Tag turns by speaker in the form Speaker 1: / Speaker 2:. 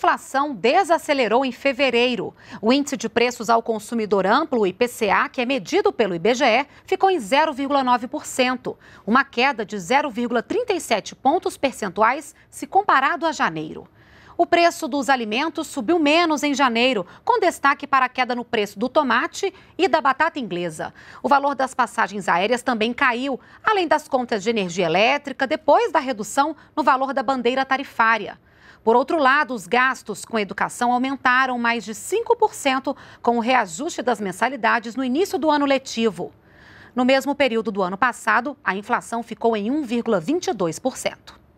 Speaker 1: inflação desacelerou em fevereiro. O índice de preços ao consumidor amplo, o IPCA, que é medido pelo IBGE, ficou em 0,9%, uma queda de 0,37 pontos percentuais se comparado a janeiro. O preço dos alimentos subiu menos em janeiro, com destaque para a queda no preço do tomate e da batata inglesa. O valor das passagens aéreas também caiu, além das contas de energia elétrica, depois da redução no valor da bandeira tarifária. Por outro lado, os gastos com educação aumentaram mais de 5% com o reajuste das mensalidades no início do ano letivo. No mesmo período do ano passado, a inflação ficou em 1,22%.